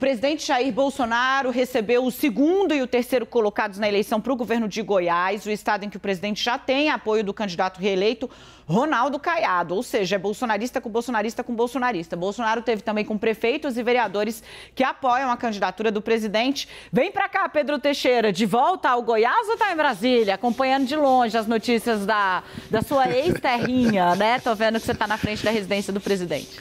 presidente Jair Bolsonaro recebeu o segundo e o terceiro colocados na eleição para o governo de Goiás, o estado em que o presidente já tem apoio do candidato reeleito Ronaldo Caiado. Ou seja, é bolsonarista com bolsonarista com bolsonarista. Bolsonaro teve também com prefeitos e vereadores que apoiam a candidatura do presidente. Vem para cá, Pedro Teixeira, de volta ao Goiás ou está em Brasília? Acompanhando de longe as notícias da, da sua ex-terrinha, né? Tô vendo que você está na frente da residência do presidente.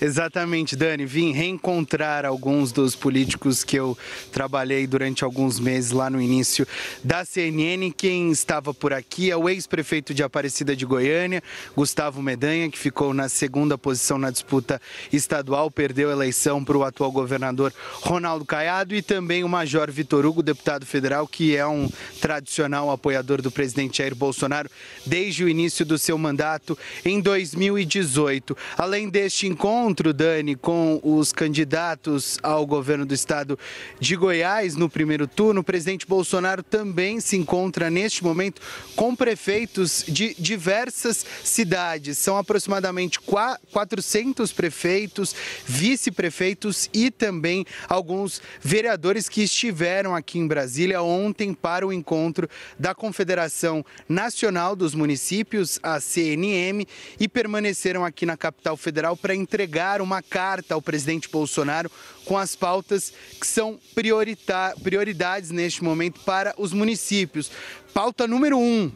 Exatamente, Dani. Vim reencontrar alguns dos políticos que eu trabalhei durante alguns meses lá no início da CNN. Quem estava por aqui é o ex-prefeito de Aparecida de Goiânia, Gustavo Medanha, que ficou na segunda posição na disputa estadual, perdeu a eleição para o atual governador Ronaldo Caiado e também o Major Vitor Hugo, deputado federal, que é um tradicional apoiador do presidente Jair Bolsonaro desde o início do seu mandato em 2018. Além deste encontro, encontro, Dani, com os candidatos ao governo do estado de Goiás no primeiro turno. O presidente Bolsonaro também se encontra neste momento com prefeitos de diversas cidades. São aproximadamente 400 prefeitos, vice-prefeitos e também alguns vereadores que estiveram aqui em Brasília ontem para o encontro da Confederação Nacional dos Municípios, a CNM, e permaneceram aqui na capital federal para entregar entregar uma carta ao presidente Bolsonaro com as pautas que são prioridades neste momento para os municípios. Pauta número um,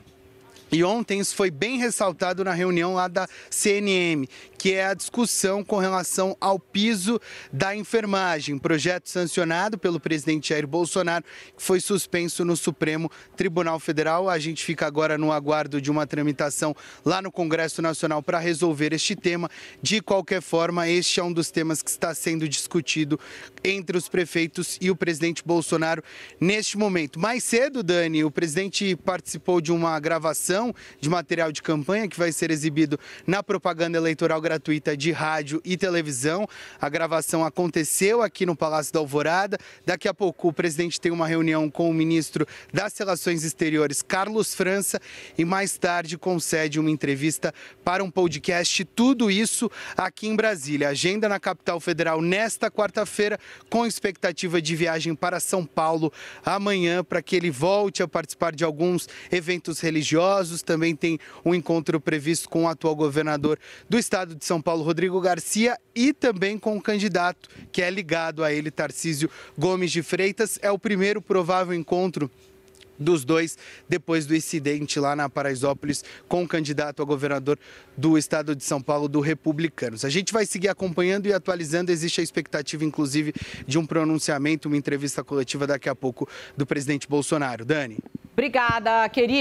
e ontem isso foi bem ressaltado na reunião lá da CNM, que é a discussão com relação ao piso da enfermagem, projeto sancionado pelo presidente Jair Bolsonaro, que foi suspenso no Supremo Tribunal Federal. A gente fica agora no aguardo de uma tramitação lá no Congresso Nacional para resolver este tema. De qualquer forma, este é um dos temas que está sendo discutido entre os prefeitos e o presidente Bolsonaro neste momento. Mais cedo, Dani, o presidente participou de uma gravação de material de campanha que vai ser exibido na propaganda eleitoral gratuita de rádio e televisão. A gravação aconteceu aqui no Palácio da Alvorada. Daqui a pouco o presidente tem uma reunião com o ministro das Relações Exteriores, Carlos França, e mais tarde concede uma entrevista para um podcast. Tudo isso aqui em Brasília. Agenda na capital federal nesta quarta-feira, com expectativa de viagem para São Paulo amanhã, para que ele volte a participar de alguns eventos religiosos também tem um encontro previsto com o atual governador do estado de São Paulo, Rodrigo Garcia, e também com o candidato que é ligado a ele, Tarcísio Gomes de Freitas. É o primeiro provável encontro dos dois depois do incidente lá na Paraisópolis com o candidato a governador do estado de São Paulo do Republicanos. A gente vai seguir acompanhando e atualizando, existe a expectativa inclusive de um pronunciamento, uma entrevista coletiva daqui a pouco do presidente Bolsonaro. Dani. Obrigada, querido.